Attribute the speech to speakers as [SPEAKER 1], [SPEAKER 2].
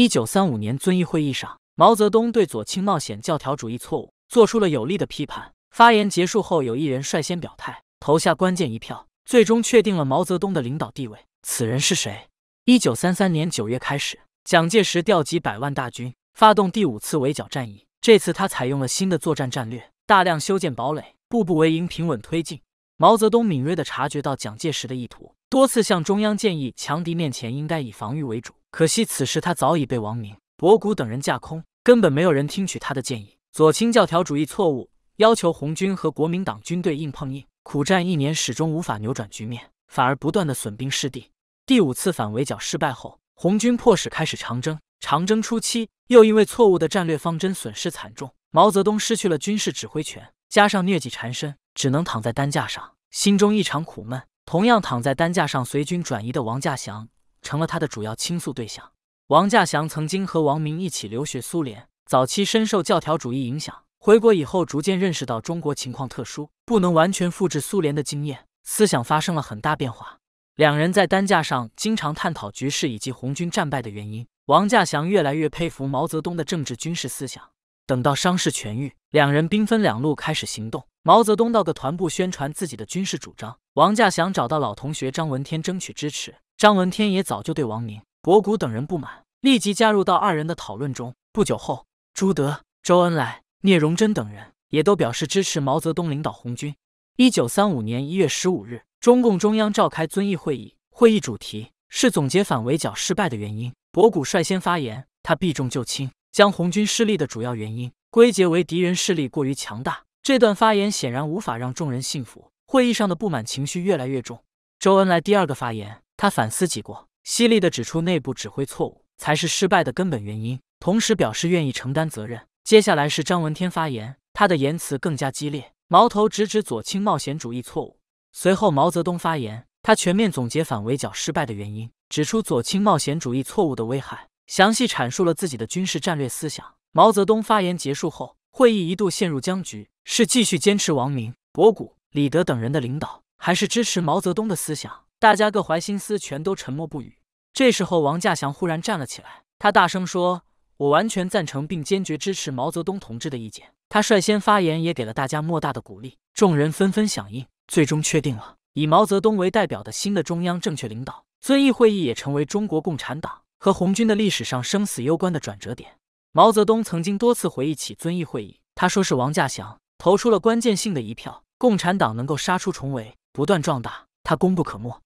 [SPEAKER 1] 一九三五年遵义会议上，毛泽东对左倾冒险教条主义错误做出了有力的批判。发言结束后，有一人率先表态，投下关键一票，最终确定了毛泽东的领导地位。此人是谁？一九三三年九月开始，蒋介石调集百万大军，发动第五次围剿战役。这次他采用了新的作战战略，大量修建堡垒，步步为营，平稳推进。毛泽东敏锐地察觉到蒋介石的意图，多次向中央建议：强敌面前应该以防御为主。可惜，此时他早已被王明、博古等人架空，根本没有人听取他的建议。左倾教条主义错误要求红军和国民党军队硬碰硬，苦战一年，始终无法扭转局面，反而不断的损兵失地。第五次反围剿失败后，红军迫使开始长征。长征初期，又因为错误的战略方针，损失惨重。毛泽东失去了军事指挥权，加上疟疾缠身，只能躺在担架上，心中异常苦闷。同样躺在担架上随军转移的王稼祥。成了他的主要倾诉对象。王稼祥曾经和王明一起留学苏联，早期深受教条主义影响，回国以后逐渐认识到中国情况特殊，不能完全复制苏联的经验，思想发生了很大变化。两人在担架上经常探讨局势以及红军战败的原因。王稼祥越来越佩服毛泽东的政治军事思想。等到伤势痊愈，两人兵分两路开始行动。毛泽东到个团部宣传自己的军事主张，王稼祥找到老同学张闻天争取支持。张闻天也早就对王明、博古等人不满，立即加入到二人的讨论中。不久后，朱德、周恩来、聂荣臻等人也都表示支持毛泽东领导红军。一九三五年一月十五日，中共中央召开遵义会议，会议主题是总结反围剿失败的原因。博古率先发言，他避重就轻，将红军失利的主要原因归结为敌人势力过于强大。这段发言显然无法让众人信服，会议上的不满情绪越来越重。周恩来第二个发言。他反思己过，犀利的指出内部指挥错误才是失败的根本原因，同时表示愿意承担责任。接下来是张闻天发言，他的言辞更加激烈，矛头直指左倾冒险主义错误。随后毛泽东发言，他全面总结反围剿失败的原因，指出左倾冒险主义错误的危害，详细阐述了自己的军事战略思想。毛泽东发言结束后，会议一度陷入僵局，是继续坚持王明、博古、李德等人的领导，还是支持毛泽东的思想？大家各怀心思，全都沉默不语。这时候，王稼祥忽然站了起来，他大声说：“我完全赞成并坚决支持毛泽东同志的意见。”他率先发言，也给了大家莫大的鼓励。众人纷纷响应，最终确定了以毛泽东为代表的新的中央正确领导。遵义会议也成为中国共产党和红军的历史上生死攸关的转折点。毛泽东曾经多次回忆起遵义会议，他说：“是王稼祥投出了关键性的一票，共产党能够杀出重围，不断壮大，他功不可没。”